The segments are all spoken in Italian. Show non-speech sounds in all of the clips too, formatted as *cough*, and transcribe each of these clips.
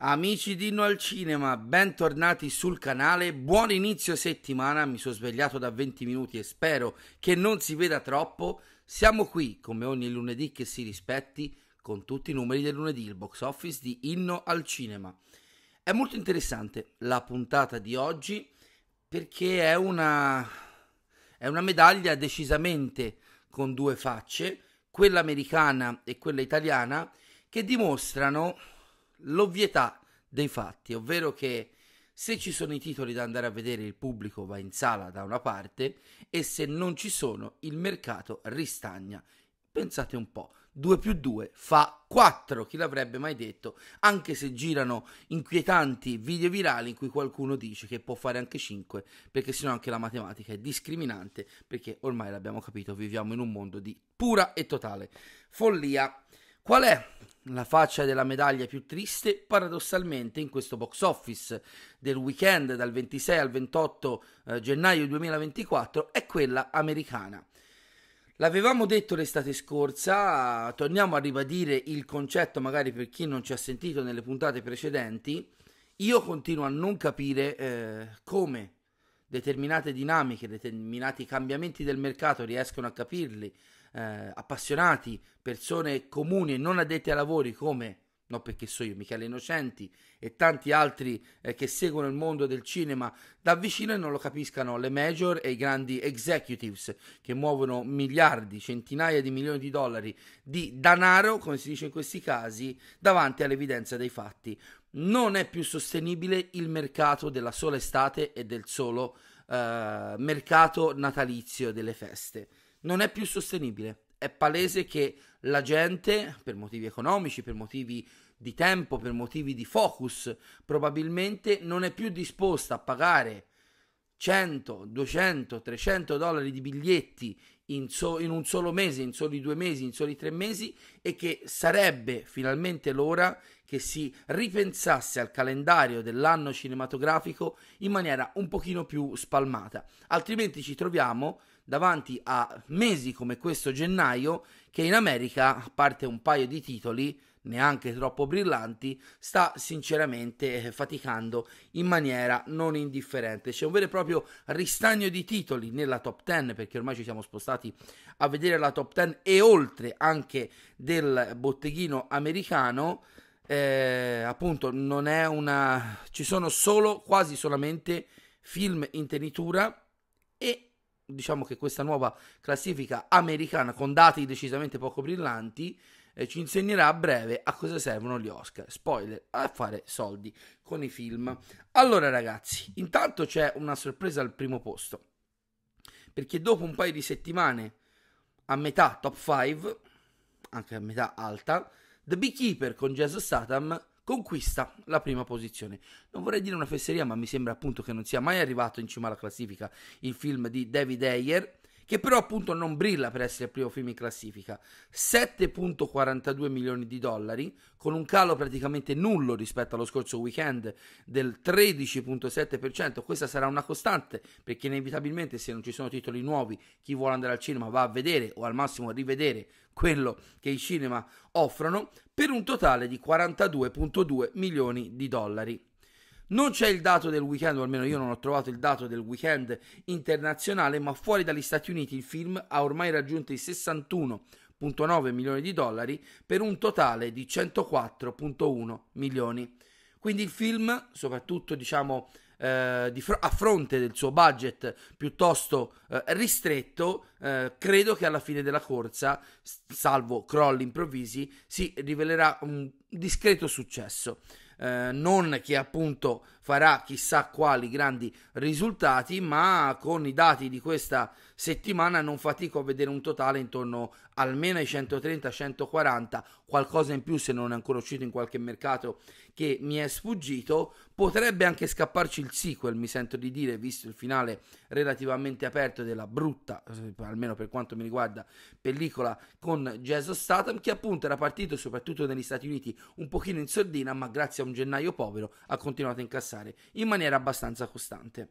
Amici di No al Cinema, bentornati sul canale, buon inizio settimana, mi sono svegliato da 20 minuti e spero che non si veda troppo. Siamo qui, come ogni lunedì che si rispetti, con tutti i numeri del lunedì, il box office di Inno al Cinema. È molto interessante la puntata di oggi perché è una è una medaglia decisamente con due facce, quella americana e quella italiana, che dimostrano l'ovvietà dei fatti, ovvero che se ci sono i titoli da andare a vedere il pubblico va in sala da una parte e se non ci sono il mercato ristagna. Pensate un po', 2 più 2 fa 4, chi l'avrebbe mai detto, anche se girano inquietanti video virali in cui qualcuno dice che può fare anche 5, perché sennò anche la matematica è discriminante, perché ormai l'abbiamo capito, viviamo in un mondo di pura e totale follia. Qual è la faccia della medaglia più triste? Paradossalmente in questo box office del weekend dal 26 al 28 eh, gennaio 2024 è quella americana L'avevamo detto l'estate scorsa, torniamo a ribadire il concetto magari per chi non ci ha sentito nelle puntate precedenti. Io continuo a non capire eh, come determinate dinamiche, determinati cambiamenti del mercato riescono a capirli eh, appassionati, persone comuni e non addette ai lavori come no perché so io, Michele Innocenti e tanti altri eh, che seguono il mondo del cinema da vicino e non lo capiscano le major e i grandi executives che muovono miliardi, centinaia di milioni di dollari di danaro, come si dice in questi casi, davanti all'evidenza dei fatti. Non è più sostenibile il mercato della sola estate e del solo eh, mercato natalizio delle feste. Non è più sostenibile è palese che la gente, per motivi economici, per motivi di tempo, per motivi di focus, probabilmente non è più disposta a pagare 100, 200, 300 dollari di biglietti in, so- in un solo mese, in soli due mesi, in soli tre mesi e che sarebbe finalmente l'ora che si ripensasse al calendario dell'anno cinematografico in maniera un pochino più spalmata. Altrimenti ci troviamo davanti a mesi come questo gennaio che in America, a parte un paio di titoli, neanche troppo brillanti, sta sinceramente eh, faticando in maniera non indifferente. C'è un vero e proprio ristagno di titoli nella top 10 perché ormai ci siamo spostati a vedere la top 10 e oltre anche del botteghino americano. Eh, appunto, non è una. ci sono solo quasi solamente film in tenitura e diciamo che questa nuova classifica americana con dati decisamente poco brillanti eh, ci insegnerà a breve a cosa servono gli Oscar. Spoiler, a fare soldi con i film. Allora ragazzi, intanto c'è una sorpresa al primo posto. Perché dopo un paio di settimane a metà top 5, anche a metà alta, The Beekeeper con Jason Statham conquista la prima posizione. Non vorrei dire una fesseria, ma mi sembra appunto che non sia mai arrivato in cima alla classifica il film di David Ayer che però appunto non brilla per essere il primo film in classifica, 7.42 milioni di dollari, con un calo praticamente nullo rispetto allo scorso weekend del 13.7%, questa sarà una costante perché inevitabilmente se non ci sono titoli nuovi chi vuole andare al cinema va a vedere o al massimo a rivedere quello che i cinema offrono, per un totale di 42.2 milioni di dollari. Non c'è il dato del weekend, o almeno io non ho trovato il dato del weekend internazionale, ma fuori dagli Stati Uniti il film ha ormai raggiunto i 61,9 milioni di dollari per un totale di 104,1 milioni. Quindi il film, soprattutto diciamo eh, fr- a fronte del suo budget piuttosto eh, ristretto, eh, credo che alla fine della corsa, salvo crolli improvvisi, si rivelerà un discreto successo eh, non che appunto farà chissà quali grandi risultati, ma con i dati di questa settimana non fatico a vedere un totale intorno almeno ai 130-140, qualcosa in più se non è ancora uscito in qualche mercato che mi è sfuggito, potrebbe anche scapparci il sequel, mi sento di dire, visto il finale relativamente aperto della brutta, eh, almeno per quanto mi riguarda, pellicola con Jason Statham, che appunto era partito soprattutto negli Stati Uniti un pochino in sordina, ma grazie a un gennaio povero ha continuato a incassare in maniera abbastanza costante.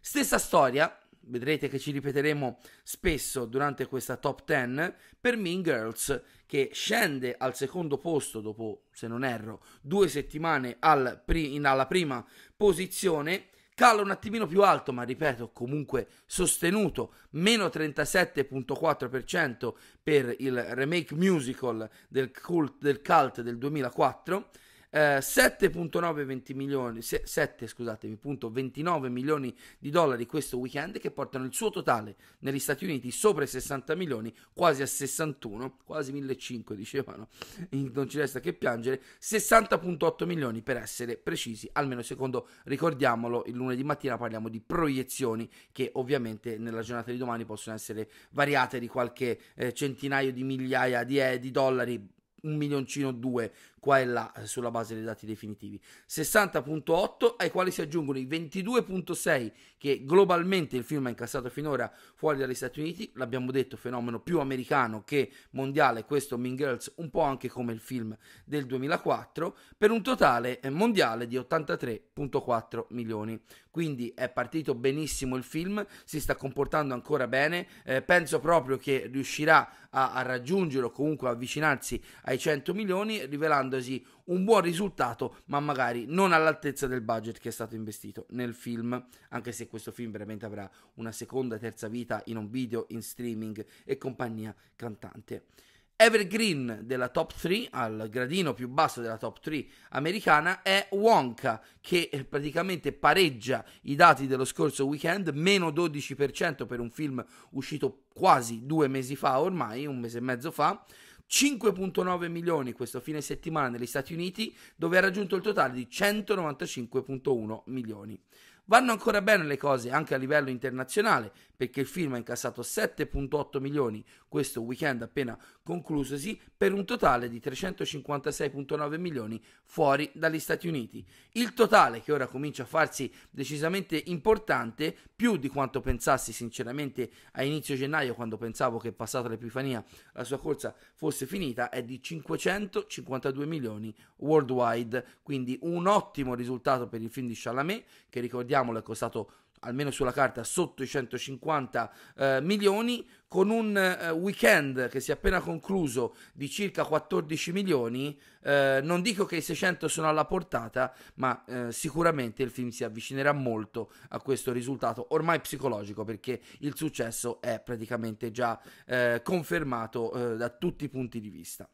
Stessa storia vedrete che ci ripeteremo spesso durante questa top 10 per Mean Girls che scende al secondo posto dopo, se non erro, due settimane al pri- in, alla prima posizione cala un attimino più alto, ma ripeto, comunque sostenuto, meno 37.4% per il remake musical del cult del, cult del 2004 eh, 7.9 milioni, 7, scusatemi, 29 milioni di dollari questo weekend che portano il suo totale negli Stati Uniti sopra i 60 milioni, quasi a 61, quasi 1.500 dicevano, non ci resta che piangere, 60.8 milioni per essere precisi, almeno secondo, ricordiamolo, il lunedì mattina parliamo di proiezioni che ovviamente nella giornata di domani possono essere variate di qualche eh, centinaio di migliaia di, eh, di dollari un milioncino o due qua e là eh, sulla base dei dati definitivi. 60.8 ai quali si aggiungono i 22.6 che globalmente il film ha incassato finora fuori dagli Stati Uniti, l'abbiamo detto fenomeno più americano che mondiale, questo Mean Girls un po' anche come il film del 2004, per un totale eh, mondiale di 83.4 milioni. Quindi è partito benissimo il film, si sta comportando ancora bene, eh, penso proprio che riuscirà a, a raggiungere o comunque avvicinarsi ai 100 milioni rivelando aspettandosi un buon risultato, ma magari non all'altezza del budget che è stato investito nel film, anche se questo film veramente avrà una seconda e terza vita in un video, in streaming e compagnia cantante. Evergreen della top 3, al gradino più basso della top 3 americana, è Wonka, che praticamente pareggia i dati dello scorso weekend, meno 12% per un film uscito quasi due mesi fa ormai, un mese e mezzo fa, 5.9 milioni questo fine settimana negli Stati Uniti, dove ha raggiunto il totale di 195.1 milioni. Vanno ancora bene le cose anche a livello internazionale, perché il film ha incassato 7.8 milioni questo weekend appena conclusosi per un totale di 356.9 milioni fuori dagli Stati Uniti. Il totale che ora comincia a farsi decisamente importante, più di quanto pensassi sinceramente a inizio gennaio quando pensavo che passata l'Epifania la sua corsa fosse finita, è di 552 milioni worldwide, quindi un ottimo risultato per il film di Chalamet che ricordiamolo è costato almeno sulla carta, sotto i 150 eh, milioni, con un eh, weekend che si è appena concluso di circa 14 milioni, eh, non dico che i 600 sono alla portata, ma eh, sicuramente il film si avvicinerà molto a questo risultato ormai psicologico, perché il successo è praticamente già eh, confermato eh, da tutti i punti di vista.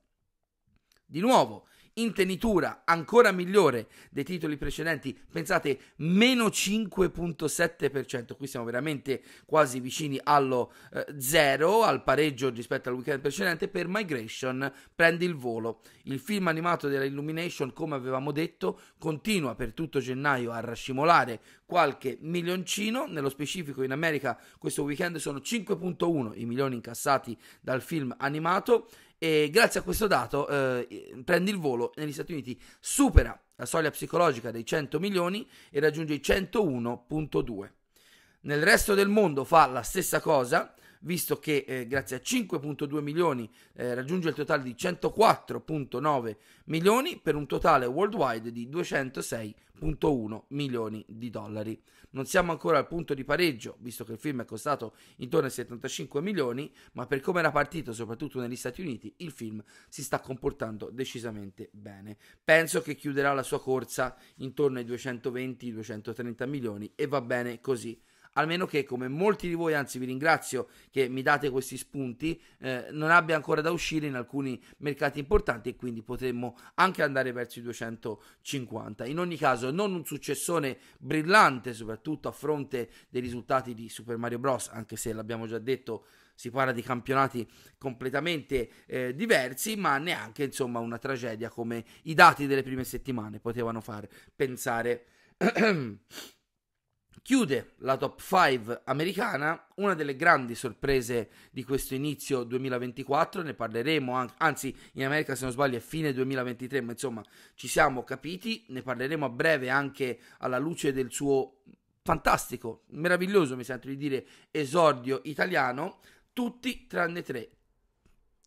Di nuovo, intenitura ancora migliore dei titoli precedenti, pensate meno 5.7%, qui siamo veramente quasi vicini allo eh, zero, al pareggio rispetto al weekend precedente, per Migration prende il volo. Il film animato della Illumination, come avevamo detto, continua per tutto gennaio a rascimolare qualche milioncino, nello specifico in America questo weekend sono 5.1 i milioni incassati dal film animato e grazie a questo dato eh, prende il volo negli Stati Uniti, supera la soglia psicologica dei 100 milioni e raggiunge i 101.2. Nel resto del mondo fa la stessa cosa, visto che eh, grazie a 5.2 milioni eh, raggiunge il totale di 104.9 milioni per un totale worldwide di 206.1 milioni di dollari. Non siamo ancora al punto di pareggio, visto che il film è costato intorno ai 75 milioni, ma per come era partito, soprattutto negli Stati Uniti, il film si sta comportando decisamente bene. Penso che chiuderà la sua corsa intorno ai 220-230 milioni e va bene così almeno che come molti di voi, anzi vi ringrazio che mi date questi spunti, eh, non abbia ancora da uscire in alcuni mercati importanti e quindi potremmo anche andare verso i 250. In ogni caso non un successone brillante, soprattutto a fronte dei risultati di Super Mario Bros, anche se l'abbiamo già detto si parla di campionati completamente eh, diversi, ma neanche insomma una tragedia come i dati delle prime settimane potevano far pensare. *clears throat* Chiude la top 5 americana, una delle grandi sorprese di questo inizio 2024, ne parleremo, anche, anzi in America se non sbaglio è fine 2023, ma insomma ci siamo capiti, ne parleremo a breve anche alla luce del suo fantastico, meraviglioso mi sento di dire esordio italiano, tutti tranne tre,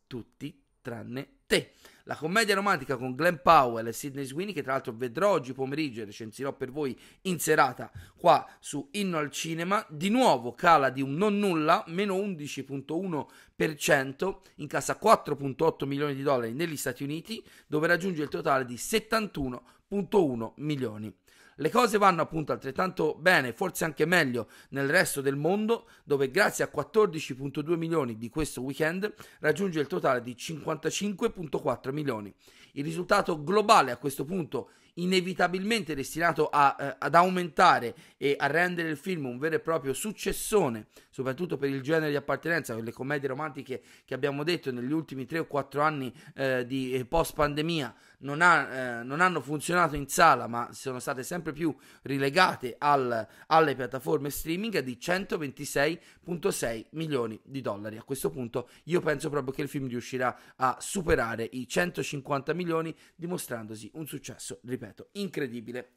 tutti tranne tre te. La commedia romantica con Glenn Powell e Sidney Sweeney, che tra l'altro vedrò oggi pomeriggio e recensirò per voi in serata qua su Inno al Cinema, di nuovo cala di un non nulla, meno 11.1%, incassa 4.8 milioni di dollari negli Stati Uniti, dove raggiunge il totale di 71.1 milioni le cose vanno appunto altrettanto bene, forse anche meglio, nel resto del mondo, dove grazie a 14.2 milioni di questo weekend raggiunge il totale di 55.4 milioni. Il risultato globale a questo punto inevitabilmente destinato a, eh, ad aumentare e a rendere il film un vero e proprio successone soprattutto per il genere di appartenenza, per le commedie romantiche che abbiamo detto negli ultimi 3 o 4 anni eh, di eh, post pandemia non, ha, eh, non, hanno funzionato in sala ma sono state sempre più rilegate al, alle piattaforme streaming di 126.6 milioni di dollari. A questo punto io penso proprio che il film riuscirà a superare i 150 milioni dimostrandosi un successo, ripeto, incredibile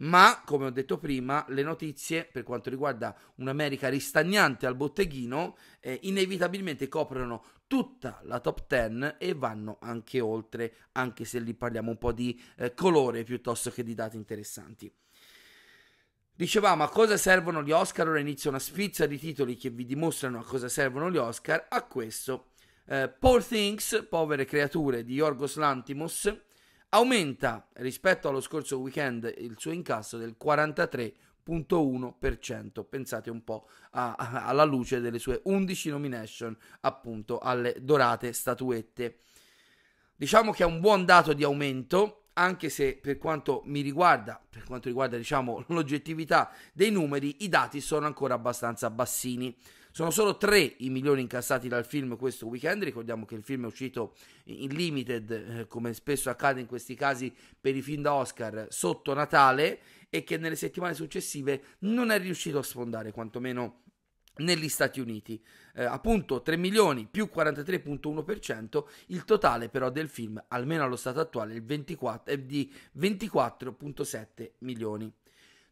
ma come ho detto prima le notizie per quanto riguarda un'America ristagnante al botteghino eh, inevitabilmente coprono tutta la top 10 e vanno anche oltre anche se lì parliamo un po' di eh, colore piuttosto che di dati interessanti Dicevamo a cosa servono gli Oscar, ora inizia una sfizza di titoli che vi dimostrano a cosa servono gli Oscar, a questo eh, Poor Things, Povere Creature di Yorgos Lantimos, aumenta rispetto allo scorso weekend il suo incasso del 43,1%. pensate un po' a, a, alla luce delle sue 11 nomination appunto alle dorate statuette. Diciamo che è un buon dato di aumento, anche se per quanto mi riguarda, per quanto riguarda diciamo *laughs* l'oggettività dei numeri, i dati sono ancora abbastanza bassini. Sono solo 3 i milioni incassati dal film questo weekend, ricordiamo che il film è uscito in limited, eh, come spesso accade in questi casi per i film da Oscar, sotto Natale e che nelle settimane successive non è riuscito a sfondare, quantomeno negli Stati Uniti. Eh, appunto 3 milioni più 43.1%, il totale però del film, almeno allo stato attuale, è, 24, è di 24.7 milioni.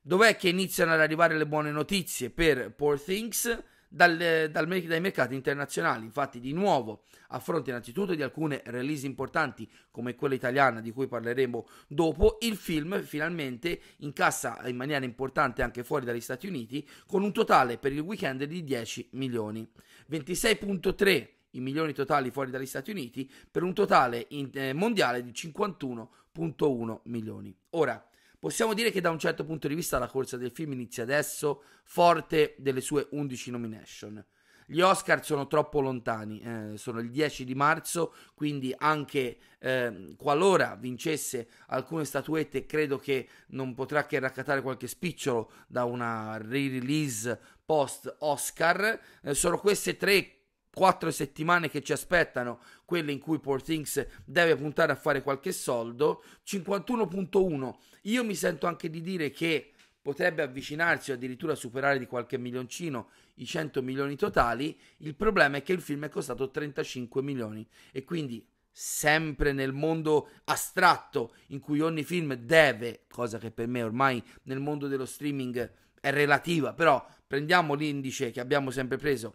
Dov'è che iniziano ad arrivare le buone notizie per Poor Things? dal, eh, dal, dai mercati internazionali. Infatti, di nuovo, a fronte innanzitutto di alcune release importanti come quella italiana di cui parleremo dopo, il film finalmente incassa in maniera importante anche fuori dagli Stati Uniti con un totale per il weekend di 10 milioni. 26.3 i milioni totali fuori dagli Stati Uniti per un totale in, eh, mondiale di 51.1 milioni. Ora, Possiamo dire che da un certo punto di vista la corsa del film inizia adesso, forte delle sue 11 nomination. Gli Oscar sono troppo lontani, eh, sono il 10 di marzo, quindi anche eh, qualora vincesse alcune statuette credo che non potrà che raccattare qualche spicciolo da una re-release post Oscar. Eh, sono queste tre quattro settimane che ci aspettano, quelle in cui Poor Things deve puntare a fare qualche soldo. 51.1. Io mi sento anche di dire che potrebbe avvicinarsi o addirittura superare di qualche milioncino i 100 milioni totali. Il problema è che il film è costato 35 milioni e quindi sempre nel mondo astratto in cui ogni film deve, cosa che per me ormai nel mondo dello streaming è relativa, però prendiamo l'indice che abbiamo sempre preso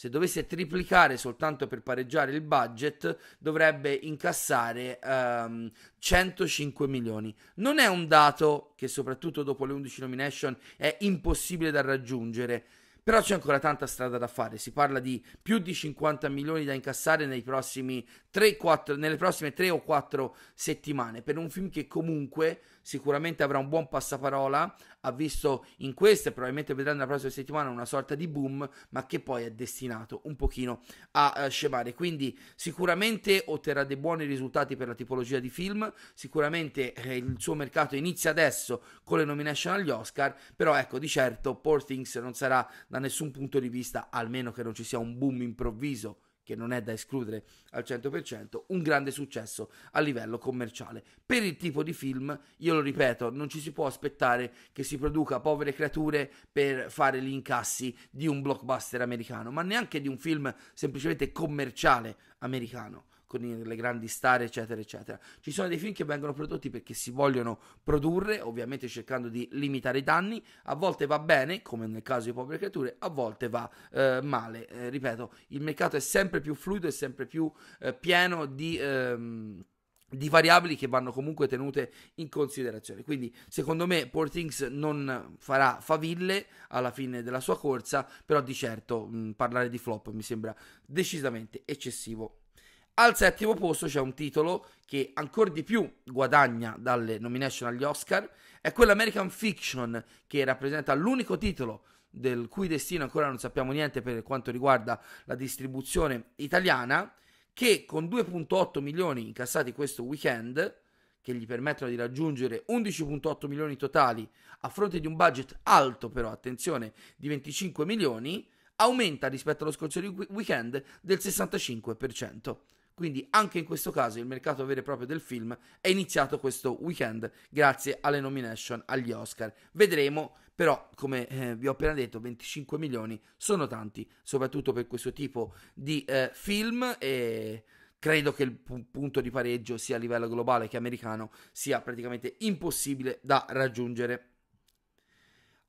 se dovesse triplicare soltanto per pareggiare il budget, dovrebbe incassare um, ehm, 105 milioni. Non è un dato che soprattutto dopo le 11 nomination è impossibile da raggiungere. Però c'è ancora tanta strada da fare, si parla di più di 50 milioni da incassare prossimi 3, 4, nelle prossime 3 o 4 settimane per un film che comunque sicuramente avrà un buon passaparola, ha visto in questa e probabilmente vedrà nella prossima settimana una sorta di boom, ma che poi è destinato un pochino a uh, scemare. Quindi sicuramente otterrà dei buoni risultati per la tipologia di film, sicuramente eh, il suo mercato inizia adesso con le nomination agli Oscar, però ecco di certo Poor Things non sarà da nessun punto di vista, almeno che non ci sia un boom improvviso che non è da escludere al 100%, un grande successo a livello commerciale. Per il tipo di film, io lo ripeto, non ci si può aspettare che si produca povere creature per fare gli incassi di un blockbuster americano, ma neanche di un film semplicemente commerciale americano con le grandi star, eccetera, eccetera. Ci sono dei film che vengono prodotti perché si vogliono produrre, ovviamente cercando di limitare i danni. A volte va bene, come nel caso di Povere Creature, a volte va eh, male. Eh, ripeto, il mercato è sempre più fluido, è sempre più eh, pieno di. Ehm, di variabili che vanno comunque tenute in considerazione. Quindi, secondo me, Poor Things non farà faville alla fine della sua corsa, però di certo mh, parlare di flop mi sembra decisamente eccessivo. Al settimo posto c'è un titolo che ancora di più guadagna dalle nomination agli Oscar, è quello American Fiction, che rappresenta l'unico titolo del cui destino ancora non sappiamo niente per quanto riguarda la distribuzione italiana, che con 2.8 milioni incassati questo weekend, che gli permettono di raggiungere 11.8 milioni totali a fronte di un budget alto però, attenzione, di 25 milioni, aumenta rispetto allo scorso weekend del 65%. Quindi anche in questo caso il mercato vero e proprio del film è iniziato questo weekend grazie alle nomination agli Oscar. Vedremo, però come eh, vi ho appena detto 25 milioni sono tanti, soprattutto per questo tipo di eh, film e credo che il punto di pareggio sia a livello globale che americano sia praticamente impossibile da raggiungere.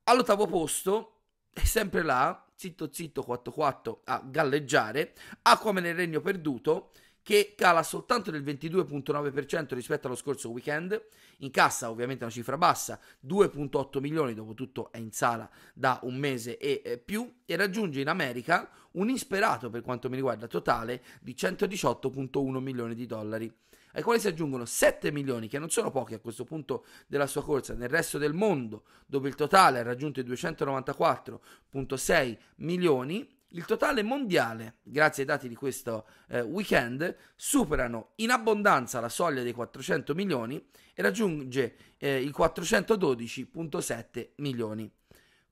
All'ottavo posto, sempre là, zitto zitto 4-4 a galleggiare, Aquaman e il Regno Perduto, che cala soltanto del 22.9% rispetto allo scorso weekend, incassa ovviamente una cifra bassa, 2.8 milioni, dopo tutto è in sala da un mese e eh, più, e raggiunge in America un insperato per quanto mi riguarda totale di 118.1 milioni di dollari ai quali si aggiungono 7 milioni, che non sono pochi a questo punto della sua corsa, nel resto del mondo, dove il totale ha raggiunto i 294,6 milioni, il totale mondiale, grazie ai dati di questo eh, weekend, superano in abbondanza la soglia dei 400 milioni e raggiunge eh, i 412.7 milioni.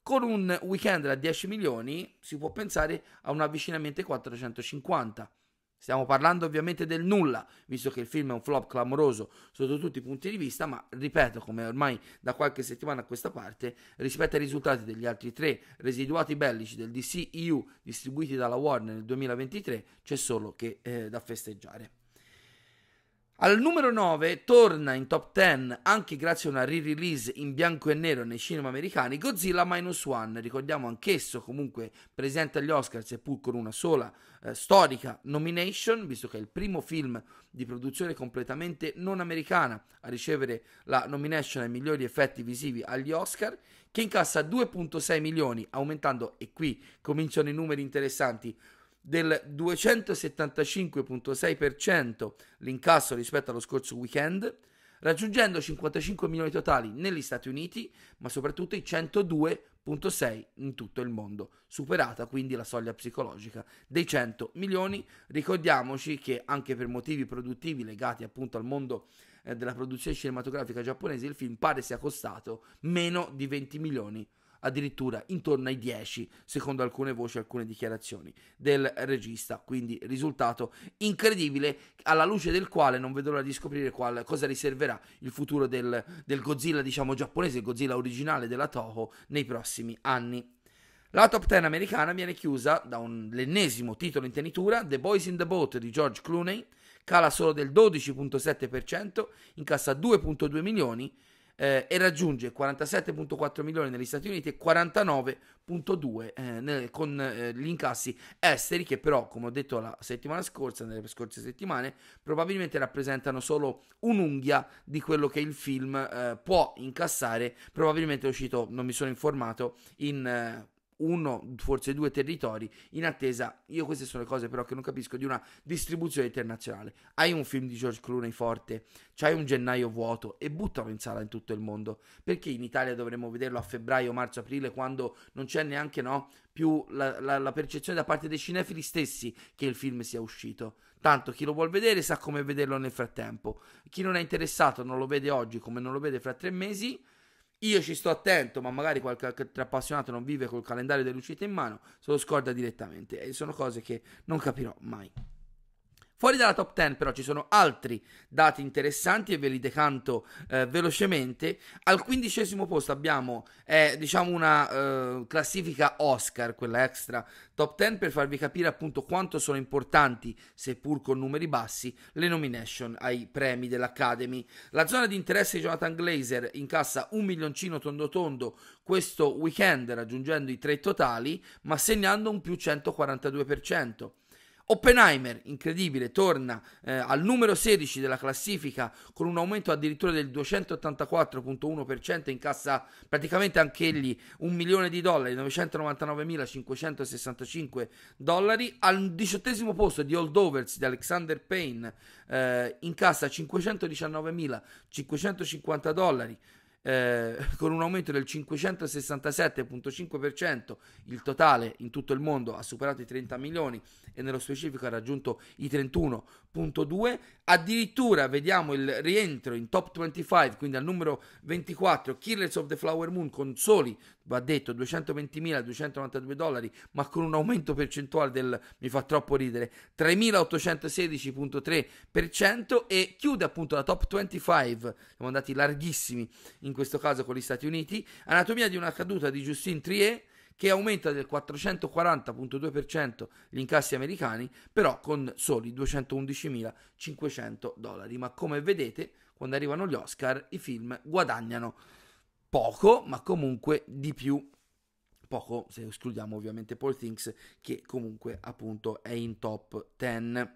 Con un weekend da 10 milioni si può pensare a un avvicinamento ai 450 Stiamo parlando ovviamente del nulla, visto che il film è un flop clamoroso sotto tutti i punti di vista, ma ripeto, come ormai da qualche settimana a questa parte, rispetto ai risultati degli altri tre residuati bellici del DCEU distribuiti dalla Warner nel 2023, c'è solo che eh, da festeggiare. Al numero 9 torna in top 10, anche grazie a una re-release in bianco e nero nei cinema americani, Godzilla Minus One. Ricordiamo anch'esso comunque presente agli Oscar, seppur con una sola eh, storica nomination, visto che è il primo film di produzione completamente non americana a ricevere la nomination ai migliori effetti visivi agli Oscar, che incassa 2.6 milioni, aumentando, e qui cominciano i numeri interessanti, del 275,6% l'incasso rispetto allo scorso weekend, raggiungendo 55 milioni totali negli Stati Uniti, ma soprattutto i 102,6 in tutto il mondo, superata quindi la soglia psicologica dei 100 milioni. Ricordiamoci che anche per motivi produttivi legati appunto al mondo eh, della produzione cinematografica giapponese, il film pare sia costato meno di 20 milioni addirittura intorno ai 10, secondo alcune voci, alcune dichiarazioni del regista. Quindi risultato incredibile, alla luce del quale non vedo l'ora di scoprire qual, cosa riserverà il futuro del, del Godzilla, diciamo giapponese, il Godzilla originale della Toho, nei prossimi anni. La top 10 americana viene chiusa da un l'ennesimo titolo in tenitura, The Boys in the Boat di George Clooney, cala solo del 12.7%, incassa 2.2 milioni eh, e raggiunge 47.4 milioni negli Stati Uniti e 49.2 eh, nel, con eh, gli incassi esteri che però, come ho detto la settimana scorsa, nelle scorse settimane, probabilmente rappresentano solo un'unghia di quello che il film eh, può incassare, probabilmente è uscito, non mi sono informato, in eh, uno, forse due territori in attesa. Io queste sono le cose però che non capisco di una distribuzione internazionale. Hai un film di George Clooney forte, c'hai un gennaio vuoto e buttalo in sala in tutto il mondo. Perché in Italia dovremmo vederlo a febbraio, marzo, aprile quando non c'è neanche no, più la, la, la percezione da parte dei cinefili stessi che il film sia uscito. Tanto chi lo vuol vedere sa come vederlo nel frattempo. Chi non è interessato non lo vede oggi come non lo vede fra tre mesi io ci sto attento, ma magari qualche altro appassionato non vive col calendario delle uscite in mano, se lo scorda direttamente. E sono cose che non capirò mai. Fuori dalla top 10 però ci sono altri dati interessanti e ve li decanto eh, velocemente. Al quindicesimo posto abbiamo eh, diciamo una eh, classifica Oscar, quella extra top 10 per farvi capire appunto quanto sono importanti, seppur con numeri bassi, le nomination ai premi dell'Academy. La zona di interesse di Jonathan Glazer incassa un milioncino tondo tondo questo weekend raggiungendo i tre totali ma segnando un più 142%. Oppenheimer, incredibile, torna eh, al numero 16 della classifica con un aumento addirittura del 284.1%, incassa praticamente anch'egli un milione di dollari, 999.565 dollari. Al diciottesimo posto di Holdovers di Alexander Payne eh, incassa 519.550 dollari. Eh, *laughs* con un aumento del 567,5% il totale in tutto il mondo ha superato i 30 milioni e nello specifico ha raggiunto i 31,2 addirittura vediamo il rientro in top 25 quindi al numero 24 Killers of the Flower Moon con soli va detto 220.292 dollari, ma con un aumento percentuale del, mi fa troppo ridere, 3.816.3% e chiude appunto la top 25, siamo andati larghissimi in questo caso con gli Stati Uniti, Anatomia di una caduta di Justin Trier, che aumenta del 440.2% gli incassi americani, però con soli 211.500 dollari. Ma come vedete, quando arrivano gli Oscar, i film guadagnano poco, ma comunque di più poco se escludiamo ovviamente Paul Things che comunque appunto è in top 10.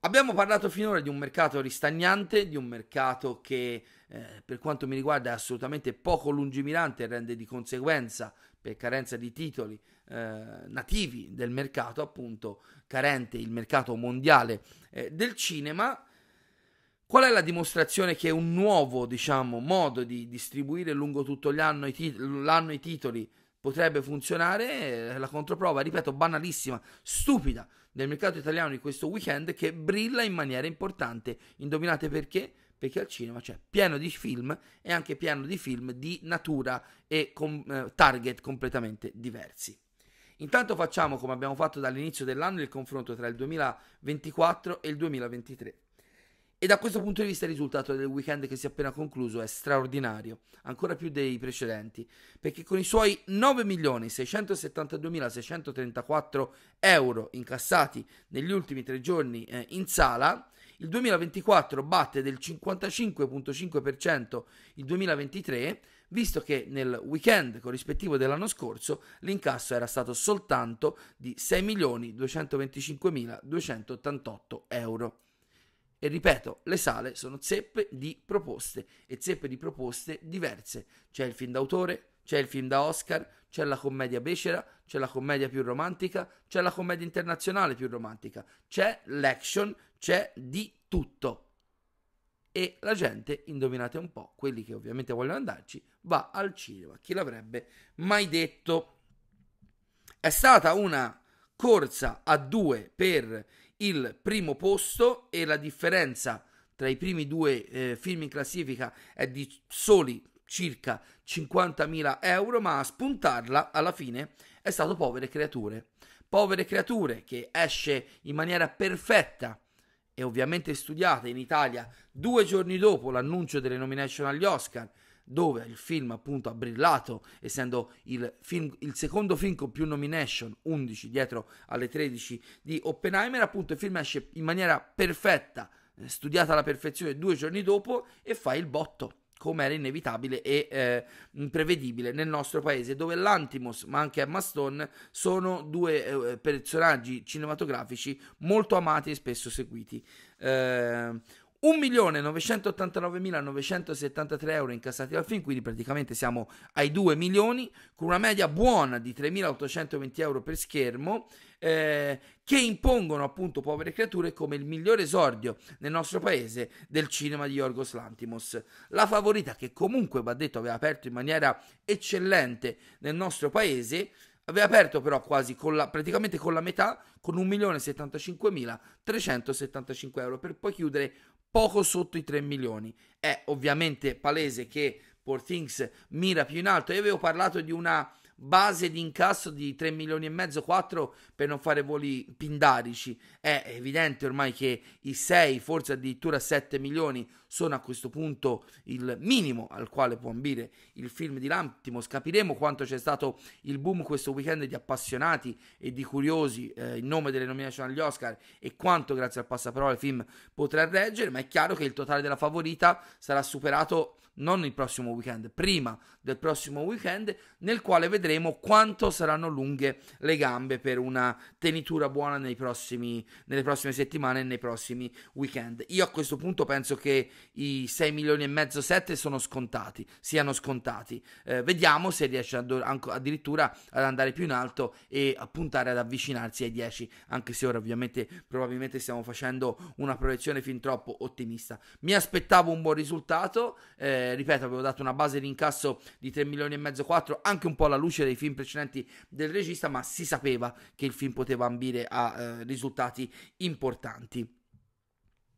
Abbiamo parlato finora di un mercato ristagnante, di un mercato che eh, per quanto mi riguarda è assolutamente poco lungimirante e rende di conseguenza per carenza di titoli eh, nativi del mercato, appunto carente il mercato mondiale eh, del cinema Qual è la dimostrazione che un nuovo diciamo, modo di distribuire lungo tutto l'anno i, tit- l'anno i titoli potrebbe funzionare? Eh, la controprova, ripeto, banalissima, stupida del mercato italiano di questo weekend che brilla in maniera importante. Indovinate perché? Perché al cinema c'è pieno di film e anche pieno di film di natura e com- eh, target completamente diversi. Intanto facciamo, come abbiamo fatto dall'inizio dell'anno, il confronto tra il 2024 e il 2023. E da questo punto di vista il risultato del weekend che si è appena concluso è straordinario, ancora più dei precedenti, perché con i suoi 9.672.634 euro incassati negli ultimi tre giorni eh, in sala, il 2024 batte del 55.5% il 2023, visto che nel weekend corrispettivo dell'anno scorso l'incasso era stato soltanto di 6.225.288 euro. E ripeto, le sale sono zeppe di proposte e zeppe di proposte diverse. C'è il film d'autore, c'è il film da Oscar, c'è la commedia becera, c'è la commedia più romantica, c'è la commedia internazionale più romantica, c'è l'action, c'è di tutto. E la gente, indovinate un po', quelli che ovviamente vogliono andarci, va al cinema. Chi l'avrebbe mai detto? È stata una corsa a due per il primo posto e la differenza tra i primi due eh, film in classifica è di soli circa 50.000 euro, ma a spuntarla alla fine è stato Povere Creature. Povere Creature che esce in maniera perfetta e ovviamente studiata in Italia due giorni dopo l'annuncio delle nomination agli Oscar dove il film appunto ha brillato, essendo il, film, il secondo film con più nomination, 11 dietro alle 13 di Oppenheimer, appunto il film esce in maniera perfetta, eh, studiata alla perfezione due giorni dopo e fa il botto come era inevitabile e eh, imprevedibile nel nostro paese, dove l'Antimos, ma anche Emma Stone, sono due eh, personaggi cinematografici molto amati e spesso seguiti. Eh, 1.989.973 euro incassati dal film, quindi praticamente siamo ai 2 milioni, con una media buona di 3.820 euro per schermo, eh, che impongono appunto Povere Creature come il miglior esordio nel nostro paese del cinema di Yorgos Lantimos. La favorita che comunque, va detto, aveva aperto in maniera eccellente nel nostro paese, aveva aperto però quasi con la, praticamente con la metà, con 1.075.375 euro, per poi chiudere poco sotto i 3 milioni. È ovviamente palese che Poor Things mira più in alto. Io avevo parlato di una base di incasso di 3 milioni e mezzo, 4 per non fare voli pindarici. È evidente ormai che i 6, forse addirittura 7 milioni sono a questo punto il minimo al quale può ambire il film di Lantimos. Capiremo quanto c'è stato il boom questo weekend di appassionati e di curiosi eh, in nome delle nomination agli Oscar e quanto grazie al passaparola il film potrà reggere, ma è chiaro che il totale della favorita sarà superato non il prossimo weekend, prima del prossimo weekend, nel quale vedremo quanto saranno lunghe le gambe per una tenitura buona nei prossimi, nelle prossime settimane e nei prossimi weekend. Io a questo punto penso che i 6 milioni e mezzo 7 sono scontati, siano scontati. Eh, vediamo se riesce addo- addirittura ad andare più in alto e a puntare ad avvicinarsi ai 10, anche se ora ovviamente probabilmente stiamo facendo una proiezione fin troppo ottimista. Mi aspettavo un buon risultato. Eh, ripeto avevo dato una base di incasso di 3 milioni e mezzo 4 anche un po' alla luce dei film precedenti del regista ma si sapeva che il film poteva ambire a eh, risultati importanti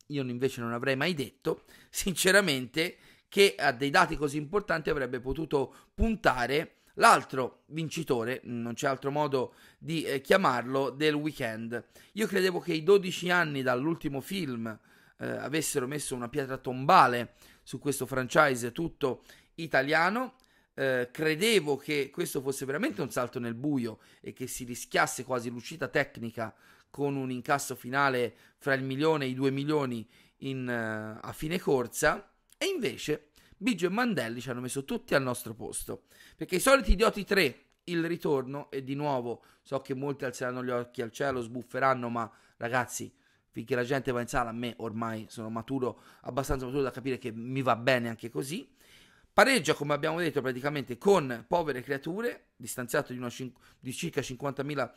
io invece non avrei mai detto sinceramente che a dei dati così importanti avrebbe potuto puntare l'altro vincitore, non c'è altro modo di eh, chiamarlo, del weekend. Io credevo che i 12 anni dall'ultimo film eh, avessero messo una pietra tombale su questo franchise tutto italiano. Eh, credevo che questo fosse veramente un salto nel buio e che si rischiasse quasi l'uscita tecnica con un incasso finale fra il milione e i due milioni in, uh, a fine corsa. E invece Biggio e Mandelli ci hanno messo tutti al nostro posto. Perché i soliti idioti 3, il ritorno, e di nuovo so che molti alzeranno gli occhi al cielo, sbufferanno, ma ragazzi, finché la gente va in sala, a me ormai sono maturo, abbastanza maturo da capire che mi va bene anche così. Pareggia, come abbiamo detto, praticamente con povere creature, distanziato di, cin- di circa 50.000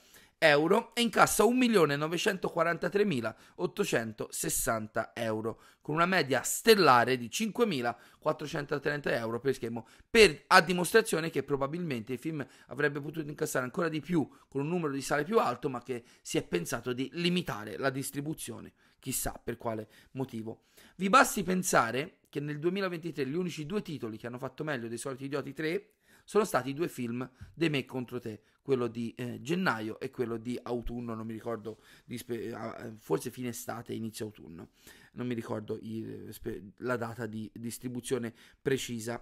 euro e incassa 1.943.860 euro, con una media stellare di 5.430 euro per schermo, per, a dimostrazione che probabilmente il film avrebbe potuto incassare ancora di più con un numero di sale più alto, ma che si è pensato di limitare la distribuzione, chissà per quale motivo. Vi basti pensare che nel 2023 gli unici due titoli che hanno fatto meglio dei soliti idioti 3 sono stati due film, De me contro te, quello di eh, gennaio e quello di autunno, non mi ricordo, spe- forse fine estate, inizio autunno, non mi ricordo i, spe- la data di distribuzione precisa.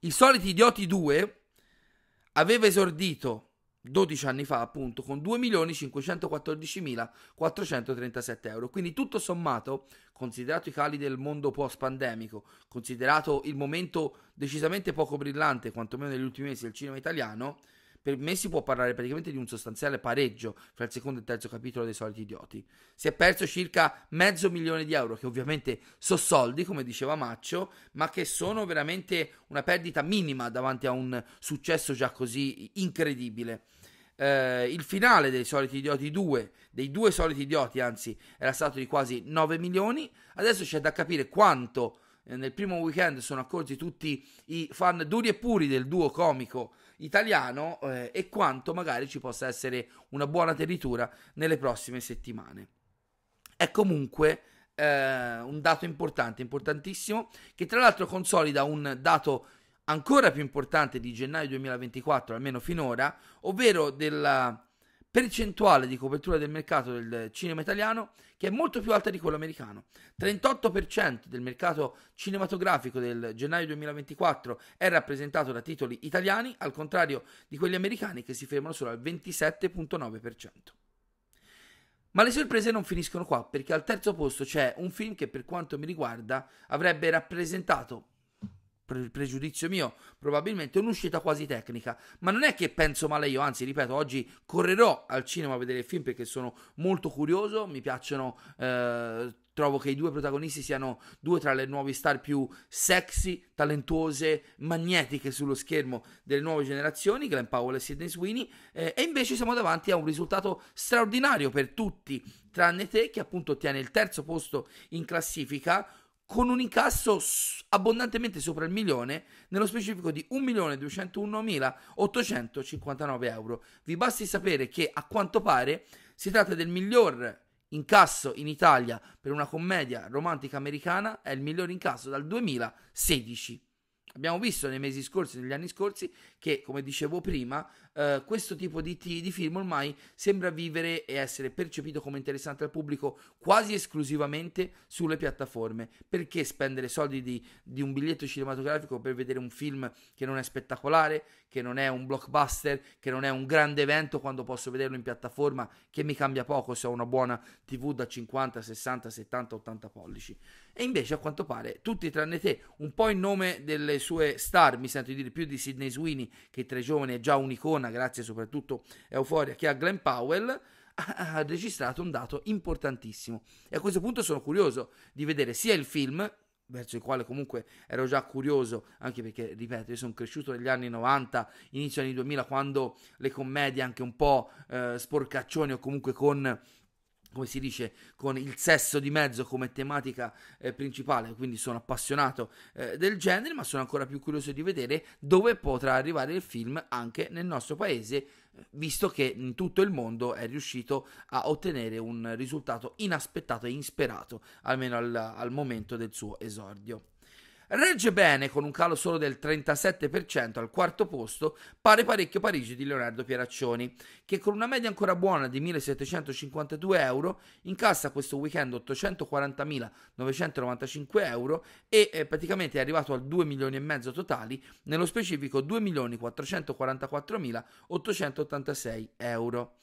I soliti idioti 2 aveva esordito 12 anni fa appunto con 2.514.437 euro quindi tutto sommato considerato i cali del mondo post pandemico considerato il momento decisamente poco brillante quantomeno negli ultimi mesi del cinema italiano per me si può parlare praticamente di un sostanziale pareggio fra il secondo e il terzo capitolo dei soliti idioti. Si è perso circa mezzo milione di euro, che ovviamente sono soldi, come diceva Maccio, ma che sono veramente una perdita minima davanti a un successo già così incredibile. Eh, il finale dei soliti idioti 2, dei due soliti idioti anzi, era stato di quasi 9 milioni. Adesso c'è da capire quanto eh, nel primo weekend sono accorti tutti i fan duri e puri del duo comico italiano eh, e quanto magari ci possa essere una buona territura nelle prossime settimane. È comunque eh, un dato importante, importantissimo, che tra l'altro consolida un dato ancora più importante di gennaio 2024, almeno finora, ovvero della percentuale di copertura del mercato del cinema italiano che è molto più alta di quello americano. 38% del mercato cinematografico del gennaio 2024 è rappresentato da titoli italiani, al contrario di quelli americani che si fermano solo al 27.9%. Ma le sorprese non finiscono qua, perché al terzo posto c'è un film che per quanto mi riguarda avrebbe rappresentato pre- pregiudizio mio, probabilmente un'uscita quasi tecnica. Ma non è che penso male io, anzi, ripeto, oggi correrò al cinema a vedere il film perché sono molto curioso, mi piacciono. Eh, trovo che i due protagonisti siano due tra le nuove star più sexy, talentuose, magnetiche sullo schermo delle nuove generazioni, Glenn Powell e Sidney Sweeney, eh, e invece siamo davanti a un risultato straordinario per tutti, tranne te che appunto ottiene il terzo posto in classifica con un incasso abbondantemente sopra il milione, nello specifico di 1.201.859 euro. Vi basti sapere che a quanto pare si tratta del miglior incasso in Italia per una commedia romantica americana, è il miglior incasso dal 2016. Abbiamo visto nei mesi scorsi, negli anni scorsi, che come dicevo prima, eh, questo tipo di, t- di, film ormai sembra vivere e essere percepito come interessante al pubblico quasi esclusivamente sulle piattaforme. Perché spendere soldi di, di un biglietto cinematografico per vedere un film che non è spettacolare, che non è un blockbuster, che non è un grande evento quando posso vederlo in piattaforma, che mi cambia poco se ho una buona TV da 50, 60, 70, 80 pollici. E invece, a quanto pare, tutti tranne te, un po' in nome delle sue star, mi sento di dire più di Sidney Sweeney, che tra i giovani è già un'icona Madonna, grazie soprattutto a eh, Euphoria che a Glenn Powell, ha, registrato un dato importantissimo. E a questo punto sono curioso di vedere sia il film, verso il quale comunque ero già curioso, anche perché, ripeto, io sono cresciuto negli anni 90, inizio anni 2000, quando le commedie anche un po' eh, sporcaccioni o comunque con come si dice, con il sesso di mezzo come tematica eh, principale, quindi sono appassionato eh, del genere, ma sono ancora più curioso di vedere dove potrà arrivare il film anche nel nostro paese, eh, visto che in tutto il mondo è riuscito a ottenere un risultato inaspettato e insperato, almeno al, al momento del suo esordio. Regge bene con un calo solo del 37% al quarto posto, pare parecchio Parigi di Leonardo Pieraccioni, che con una media ancora buona di 1752 euro incassa questo weekend 840.995 euro e eh, praticamente è arrivato a 2 milioni e mezzo totali, nello specifico 2.444.886 euro.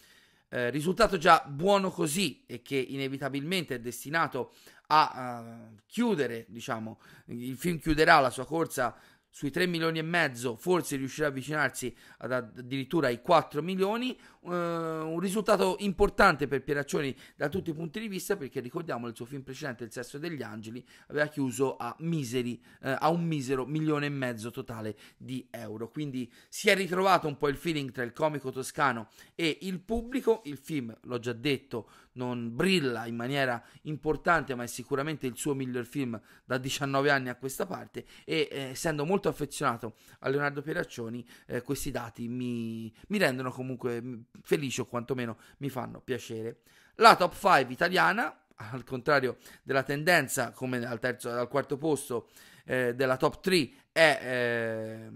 Eh, risultato già buono così e che inevitabilmente è destinato a uh, chiudere, diciamo, il film chiuderà la sua corsa sui 3 milioni e mezzo, forse riuscirà a avvicinarsi ad addirittura ai 4 milioni, uh, un risultato importante per Pieraccioni da tutti i punti di vista perché ricordiamo il suo film precedente Il sesso degli angeli aveva chiuso a miseri uh, a un misero milione e mezzo totale di euro quindi si è ritrovato un po' il feeling tra il comico toscano e il pubblico il film l'ho già detto non brilla in maniera importante ma è sicuramente il suo miglior film da 19 anni a questa parte e eh, essendo molto affezionato a Leonardo Pieraccioni eh, questi dati mi, mi rendono comunque felice o quantomeno mi fanno piacere. La top 5 italiana, al contrario della tendenza, come al, terzo, al quarto posto eh, della top 3, è eh,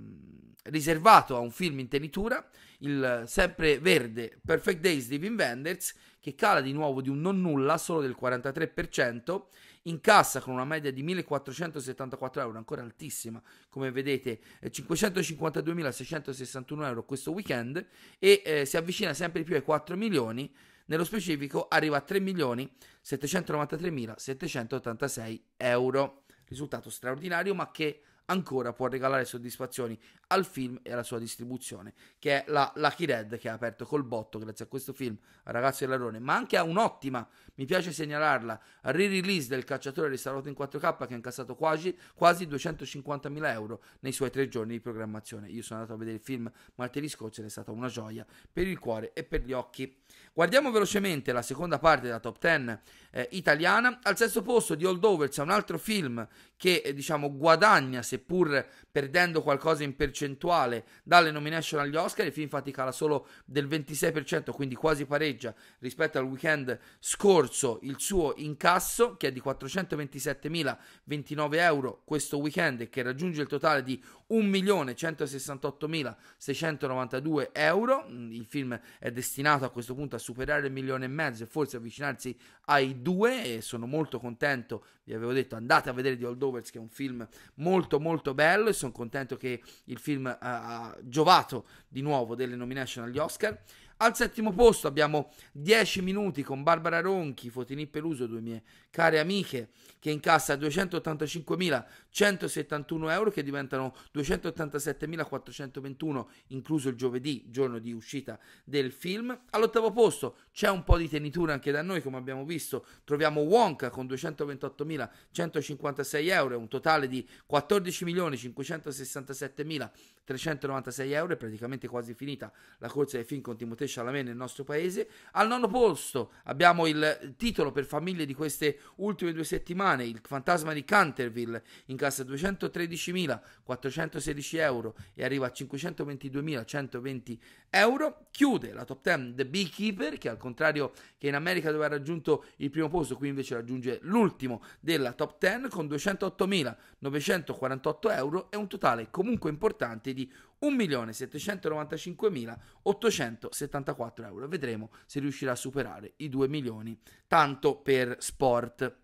riservato a un film in tenitura, il sempre verde Perfect Days di Wim Wenders, che cala di nuovo di un non nulla, solo del 43%, in cassa con una media di 1.474 euro, ancora altissima, come vedete, 552.661 eh, euro questo weekend e eh, si avvicina sempre di più ai 4 milioni, nello specifico arriva a 3.793.786 euro. Risultato straordinario, ma che ancora può regalare soddisfazioni al film e alla sua distribuzione, che è la Lucky Red che ha aperto col botto grazie a questo film, Ragazzo dell'Arrone, ma anche a un'ottima, mi piace segnalarla, re-release del Cacciatore restaurato in 4K che ha incassato quasi, quasi 250.000 euro nei suoi tre giorni di programmazione. Io sono andato a vedere il film martedì scorso ed è stata una gioia per il cuore e per gli occhi. Guardiamo velocemente la seconda parte della top 10 eh, italiana. Al sesto posto di Holdover c'è un altro film che eh, diciamo guadagna, seppur perdendo qualcosa in percentuale, dalle nomination agli Oscar. Il film infatti cala solo del 26%, quindi quasi pareggia rispetto al weekend scorso il suo incasso, che è di 427.029 euro questo weekend e che raggiunge il totale di 1.168.692 euro. Mm, il film è destinato a questo punto a superare il milione e mezzo e forse avvicinarsi ai due e sono molto contento, vi avevo detto andate a vedere The Holdovers che è un film molto molto bello e sono contento che il film eh, ha giovato di nuovo delle nomination agli Oscar. Al settimo posto abbiamo 10 minuti con Barbara Ronchi, Fotini Peluso, due mie care amiche, che incassa 285.171 euro che diventano 287.421 incluso il giovedì, giorno di uscita del film. All'ottavo posto c'è un po' di tenitura anche da noi, come abbiamo visto, troviamo Wonka con 228.156 euro, un totale di 14.567.000. 396 euro, è praticamente quasi finita la corsa dei film con Timothée Chalamet nel nostro paese. Al nono posto abbiamo il titolo per famiglie di queste ultime due settimane, Il fantasma di Canterville, incassa 213.416 euro e arriva a 522.120 euro. Chiude la top 10 The Beekeeper, che al contrario che in America dove ha raggiunto il primo posto, qui invece raggiunge l'ultimo della top 10 con 208.948 euro e un totale comunque importante totale di 1.795.874 euro. Vedremo se riuscirà a superare i 2 milioni, tanto per sport.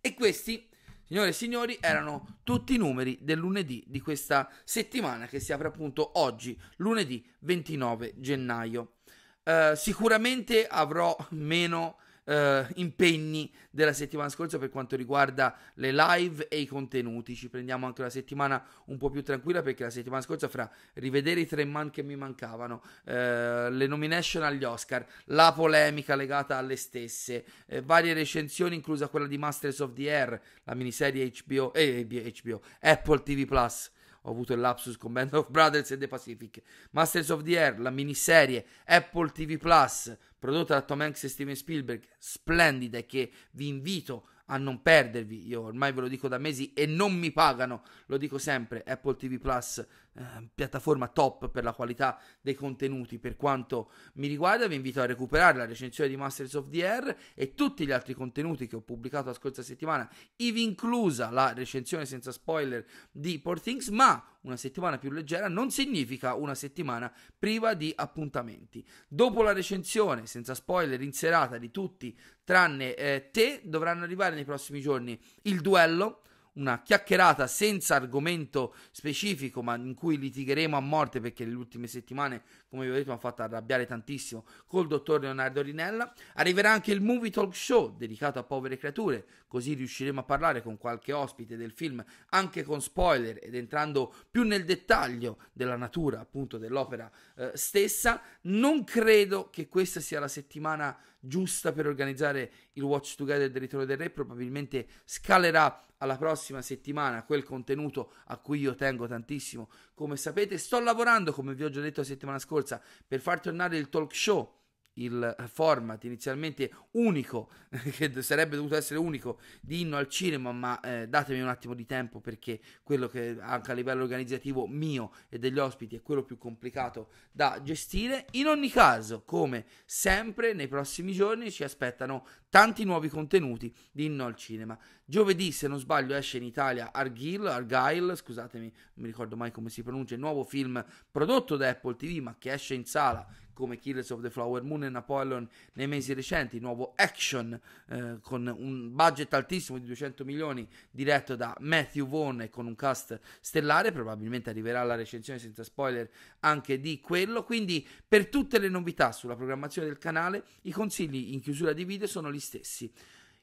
E questi Signore e signori, erano tutti i numeri del lunedì di questa settimana che si apre appunto oggi, lunedì 29 gennaio. Eh, sicuramente avrò meno eh, impegni della settimana scorsa per quanto riguarda le live e i contenuti. Ci prendiamo anche una settimana un po' più tranquilla perché la settimana scorsa fra rivedere i tre man che mi mancavano, eh, le nomination agli Oscar, la polemica legata alle stesse, eh, varie recensioni inclusa quella di Masters of the Air, la miniserie HBO, eh, HBO Apple TV Plus ho avuto il lapsus con Band of Brothers e The Pacific, Masters of the Air, la miniserie, Apple TV Plus, prodotta da Tom Hanks e Steven Spielberg, splendida e che vi invito a non perdervi. Io ormai ve lo dico da mesi e non mi pagano, lo dico sempre. Apple TV Plus Ehm, piattaforma top per la qualità dei contenuti per quanto mi riguarda. Vi invito a recuperare la recensione di Masters of the Air e tutti gli altri contenuti che ho pubblicato la scorsa settimana, ivi inclusa la recensione senza spoiler di Poor Things, ma una settimana più leggera non significa una settimana priva di appuntamenti. Dopo la recensione, senza spoiler, in serata di tutti tranne eh, te, dovranno arrivare nei prossimi giorni il duello una chiacchierata senza argomento specifico, ma in cui litigheremo a morte perché le ultime settimane, come vi ho detto, mi ha fatto arrabbiare tantissimo col dottor Leonardo Rinella. Arriverà anche il Movie Talk Show dedicato a povere creature, così riusciremo a parlare con qualche ospite del film, anche con spoiler ed entrando più nel dettaglio della natura appunto dell'opera eh, stessa. Non credo che questa sia la settimana giusta per organizzare il Watch Together del Ritorno del Re, probabilmente scalerà alla prossima settimana quel contenuto a cui io tengo tantissimo. Come sapete, sto lavorando, come vi ho già detto la settimana scorsa, per far tornare il talk show il format inizialmente unico, *laughs* che sarebbe dovuto essere unico, di Inno al cinema, ma eh, datemi un attimo di tempo perché quello che anche a livello organizzativo mio e degli ospiti è quello più complicato da gestire. In ogni caso, come sempre, nei prossimi giorni ci aspettano tanti nuovi contenuti di Inno al cinema. Giovedì, se non sbaglio, esce in Italia Argyle, Argyle, scusatemi, non mi ricordo mai come si pronuncia, il nuovo film prodotto da Apple TV, ma che esce in sala come Killers of the Flower Moon e Napoleon nei mesi recenti, nuovo action eh, con un budget altissimo di 200 milioni diretto da Matthew Vaughn e con un cast stellare, probabilmente arriverà la recensione senza spoiler anche di quello, quindi per tutte le novità sulla programmazione del canale i consigli in chiusura di video sono gli stessi.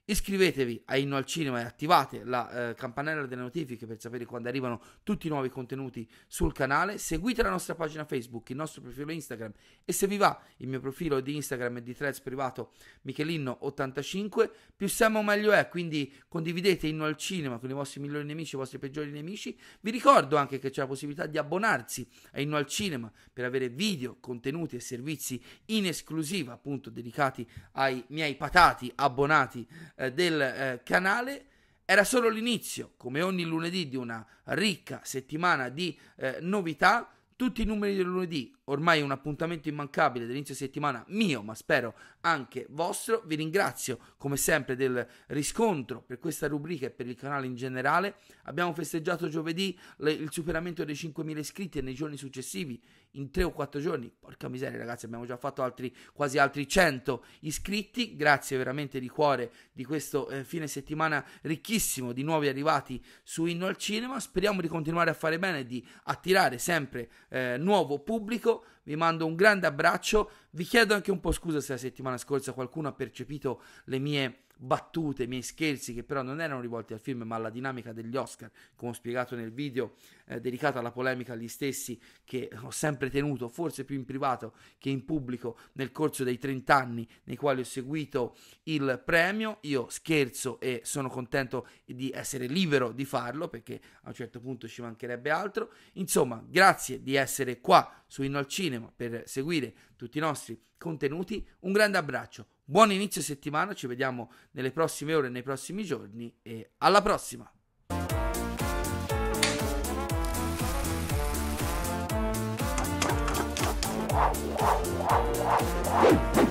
Iscrivetevi a Inno al Cinema e attivate la eh, campanella delle notifiche per sapere quando arrivano tutti i nuovi contenuti sul canale. Seguite la nostra pagina Facebook, il nostro profilo Instagram e se vi va il mio profilo di Instagram e di threads privato Michelinno85. Più siamo meglio è, quindi condividete Inno al Cinema con i vostri migliori nemici, i vostri peggiori nemici. Vi ricordo anche che c'è la possibilità di abbonarsi a Inno al Cinema per avere video, contenuti e servizi in esclusiva appunto dedicati ai miei patati abbonati eh, eh, del eh, canale era solo l'inizio, come ogni lunedì, di una ricca settimana di eh, novità. Tutti i numeri del lunedì ormai un appuntamento immancabile dell'inizio settimana mio, ma spero anche vostro. Vi ringrazio come sempre del riscontro per questa rubrica e per il canale in generale. Abbiamo festeggiato giovedì le, il superamento dei 5.000 iscritti e nei giorni successivi, in 3 o 4 giorni, porca miseria ragazzi, abbiamo già fatto altri, quasi altri 100 iscritti. Grazie veramente di cuore di questo eh, fine settimana ricchissimo di nuovi arrivati su Inno al Cinema. Speriamo di continuare a fare bene e di attirare sempre eh, nuovo pubblico vi mando un grande abbraccio, vi chiedo anche un po' scusa se la settimana scorsa qualcuno ha percepito le mie battute, miei scherzi che però non erano rivolti al film ma alla dinamica degli Oscar, come ho spiegato nel video eh, dedicato alla polemica agli stessi che ho sempre tenuto, forse più in privato che in pubblico nel corso dei 30 anni nei quali ho seguito il premio. Io scherzo e sono contento di essere libero di farlo perché a un certo punto ci mancherebbe altro. Insomma, grazie di essere qua su Inno al Cinema per seguire tutti i nostri contenuti. Un grande abbraccio Buon inizio settimana, ci vediamo nelle prossime ore, nei prossimi giorni e alla prossima! Woo!